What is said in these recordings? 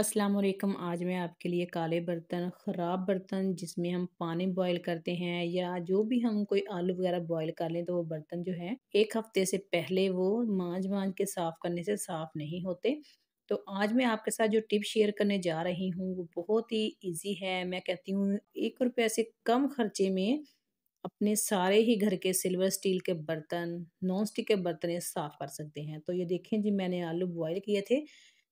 अस्सलाम वालेकुम आज मैं आपके लिए काले बर्तन ख़राब बर्तन जिसमें हम पानी बॉयल करते हैं या जो भी हम कोई आलू वगैरह बॉयल कर लें तो वो बर्तन जो है एक हफ़्ते से पहले वो मांज मांज के साफ़ करने से साफ़ नहीं होते तो आज मैं आपके साथ जो टिप शेयर करने जा रही हूँ वो बहुत ही ईजी है मैं कहती हूँ एक रुपये से कम खर्चे में अपने सारे ही घर के सिल्वर स्टील के बर्तन नॉन स्टिक के बर्तन साफ़ कर सकते हैं तो ये देखें जी मैंने आलू बॉयल किए थे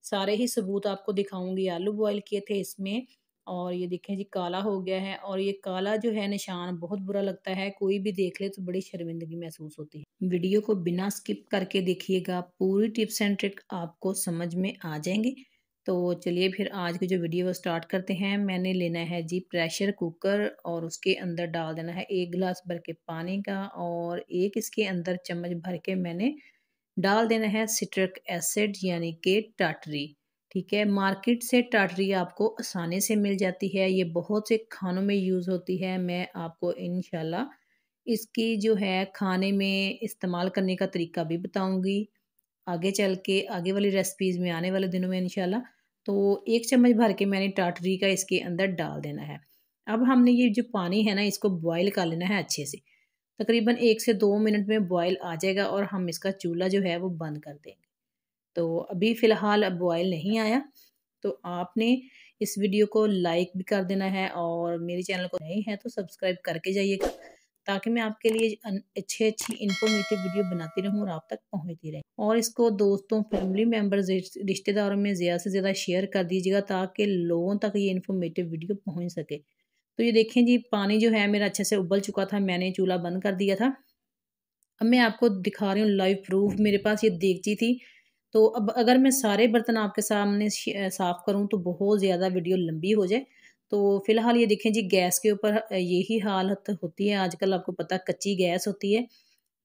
सारे ही सबूत आपको दिखाऊंगी आलू बॉयल किए थे इसमें और ये देखें जी काला हो गया है और ये काला जो है निशान बहुत बुरा लगता है कोई भी देख ले तो बड़ी शर्मिंदगी महसूस होती है वीडियो को बिना स्किप करके देखिएगा पूरी टिप्स एंड ट्रिक आपको समझ में आ जाएंगे तो चलिए फिर आज की जो वीडियो वो स्टार्ट करते हैं मैंने लेना है जी प्रेशर कुकर और उसके अंदर डाल देना है एक गिलास भर के पानी का और एक इसके अंदर चम्मच भर के मैंने डाल देना है सिट्रिक एसिड यानी कि टाटरी ठीक है मार्केट से टाटरी आपको आसानी से मिल जाती है ये बहुत से खानों में यूज़ होती है मैं आपको इन इसकी जो है खाने में इस्तेमाल करने का तरीका भी बताऊंगी आगे चल के आगे वाली रेसिपीज़ में आने वाले दिनों में इन तो एक चम्मच भर के मैंने टाटरी का इसके अंदर डाल देना है अब हमने ये जो पानी है ना इसको बॉयल कर लेना है अच्छे से तकरीबन एक से दो मिनट में बॉयल आ जाएगा और हम इसका चूल्हा जो है वो बंद कर देंगे तो अभी फ़िलहाल अब बॉयल नहीं आया तो आपने इस वीडियो को लाइक भी कर देना है और मेरे चैनल को नहीं है तो सब्सक्राइब करके जाइएगा ताकि मैं आपके लिए अच्छी अच्छी इन्फॉर्मेटिव वीडियो बनाती रहूँ और आप तक पहुँचती रहे और इसको दोस्तों फैमिली मेम्बर रिश्तेदारों में ज़्यादा से ज़्यादा शेयर कर दीजिएगा ताकि लोगों तक ये इन्फॉर्मेटिव वीडियो पहुँच सके तो ये देखें जी पानी जो है मेरा अच्छे से उबल चुका था मैंने चूल्हा बंद कर दिया था अब मैं आपको दिखा रही हूँ लाइव प्रूफ मेरे पास ये देगची थी तो अब अगर मैं सारे बर्तन आपके सामने साफ़ करूँ तो बहुत ज़्यादा वीडियो लंबी हो जाए तो फ़िलहाल ये देखें जी गैस के ऊपर यही हालत होती है आजकल आपको पता कच्ची गैस होती है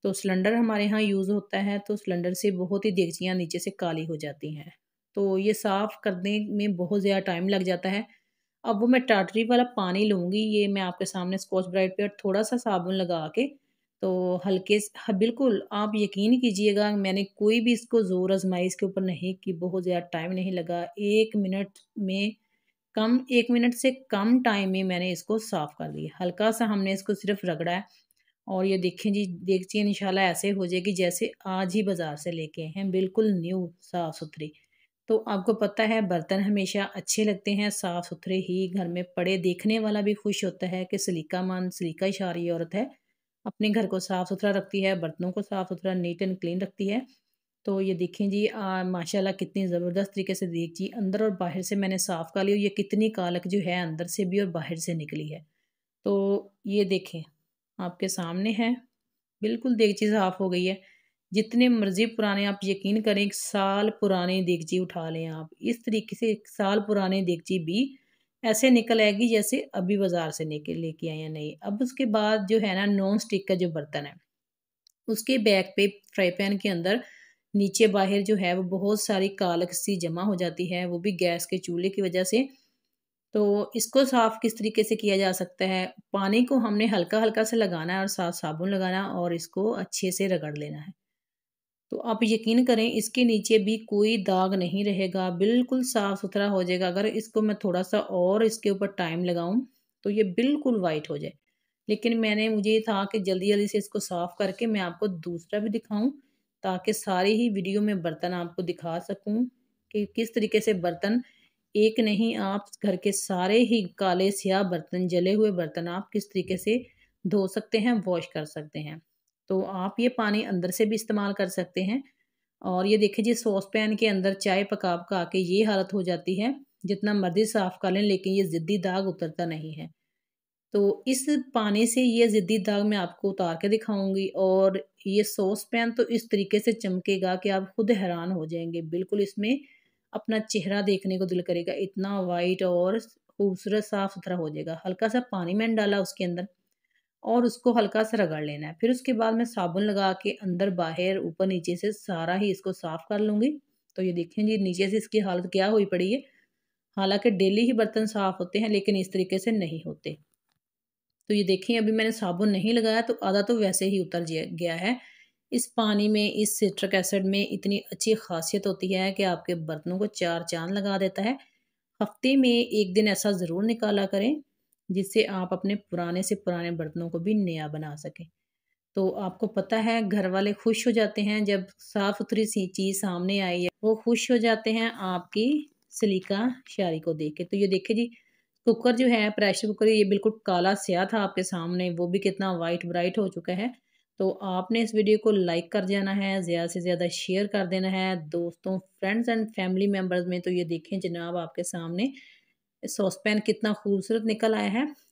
तो सिलेंडर हमारे यहाँ यूज़ होता है तो सिलेंडर से बहुत ही देगचियाँ नीचे से काली हो जाती हैं तो ये साफ़ करने में बहुत ज़्यादा टाइम लग जाता है अब वो मैं टाटरी वाला पानी लूँगी ये मैं आपके सामने स्कॉच ब्राइट पे और थोड़ा सा साबुन लगा के तो हल्के हाँ बिल्कुल आप यकीन कीजिएगा मैंने कोई भी इसको ज़ोर आजमाई इसके ऊपर नहीं की बहुत ज़्यादा टाइम नहीं लगा एक मिनट में कम एक मिनट से कम टाइम में मैंने इसको साफ़ कर लिया हल्का सा हमने इसको सिर्फ रगड़ा है और ये देखें जी देखिए इन ऐसे हो जाएगी जैसे आज ही बाज़ार से लेके हैं बिल्कुल न्यू साफ़ सुथरी तो आपको पता है बर्तन हमेशा अच्छे लगते हैं साफ़ सुथरे ही घर में पड़े देखने वाला भी खुश होता है कि सलीका मान सलीका इशारी औरत है अपने घर को साफ़ सुथरा रखती है बर्तनों को साफ़ सुथरा नीट एंड क्लीन रखती है तो ये देखें जी माशाल्लाह कितनी ज़बरदस्त तरीके से देख जी अंदर और बाहर से मैंने साफ़ कर ली और ये कितनी कालक जो है अंदर से भी और बाहर से निकली है तो ये देखें आपके सामने है बिल्कुल चीज साफ़ हो गई है जितने मर्ज़ी पुराने आप यकीन करें एक साल पुराने देगची उठा लें आप इस तरीके से एक साल पुराने देगची भी ऐसे निकल आएगी जैसे अभी बाज़ार से निकल लेके आए हैं नहीं अब उसके बाद जो है ना नॉन स्टिक का जो बर्तन है उसके बैक पे फ्राई पैन के अंदर नीचे बाहर जो है वो बहुत सारी कालक सी जमा हो जाती है वो भी गैस के चूल्हे की वजह से तो इसको साफ़ किस तरीके से किया जा सकता है पानी को हमने हल्का हल्का से लगाना है और साथ साबुन लगाना और इसको अच्छे से रगड़ लेना है तो आप यकीन करें इसके नीचे भी कोई दाग नहीं रहेगा बिल्कुल साफ़ सुथरा हो जाएगा अगर इसको मैं थोड़ा सा और इसके ऊपर टाइम लगाऊँ तो ये बिल्कुल वाइट हो जाए लेकिन मैंने मुझे ये था कि जल्दी जल्दी से इसको साफ़ करके मैं आपको दूसरा भी दिखाऊं ताकि सारी ही वीडियो में बर्तन आपको दिखा सकूँ कि किस तरीके से बर्तन एक नहीं आप घर के सारे ही काले स्याह बर्तन जले हुए बर्तन आप किस तरीके से धो सकते हैं वॉश कर सकते हैं तो आप ये पानी अंदर से भी इस्तेमाल कर सकते हैं और ये देखिए जी सॉस पैन के अंदर चाय पका पका के ये हालत हो जाती है जितना मर्जी साफ़ कर लें लेकिन ये ज़िद्दी दाग उतरता नहीं है तो इस पानी से ये ज़िद्दी दाग मैं आपको उतार के दिखाऊंगी और ये सॉस पैन तो इस तरीके से चमकेगा कि आप खुद हैरान हो जाएंगे बिल्कुल इसमें अपना चेहरा देखने को दिल करेगा इतना वाइट और खूबसूरत साफ़ सुथरा हो जाएगा हल्का सा पानी मैंने डाला उसके अंदर और उसको हल्का सा रगड़ लेना है फिर उसके बाद मैं साबुन लगा के अंदर बाहर ऊपर नीचे से सारा ही इसको साफ़ कर लूँगी तो ये देखें जी नीचे से इसकी हालत क्या हुई पड़ी है हालांकि डेली ही बर्तन साफ़ होते हैं लेकिन इस तरीके से नहीं होते तो ये देखें अभी मैंने साबुन नहीं लगाया तो आधा तो वैसे ही उतर गया है इस पानी में इस सिट्रिक एसिड में इतनी अच्छी खासियत होती है कि आपके बर्तनों को चार चांद लगा देता है हफ्ते में एक दिन ऐसा ज़रूर निकाला करें जिससे आप अपने पुराने से पुराने बर्तनों को भी नया बना सकें तो आपको पता है घर वाले खुश हो जाते हैं जब साफ़ सुथरी सी चीज़ सामने आई है वो खुश हो जाते हैं आपकी सलीका शारी को देख के तो ये देखिए जी कुकर जो है प्रेशर कुकर ये बिल्कुल काला स्या था आपके सामने वो भी कितना वाइट ब्राइट हो चुका है तो आपने इस वीडियो को लाइक कर जाना है ज़्यादा से ज़्यादा शेयर कर देना है दोस्तों फ्रेंड्स एंड फैमिली मेम्बर्स में तो ये देखें जनाब आपके सामने सॉस पैन कितना खूबसूरत निकल आया है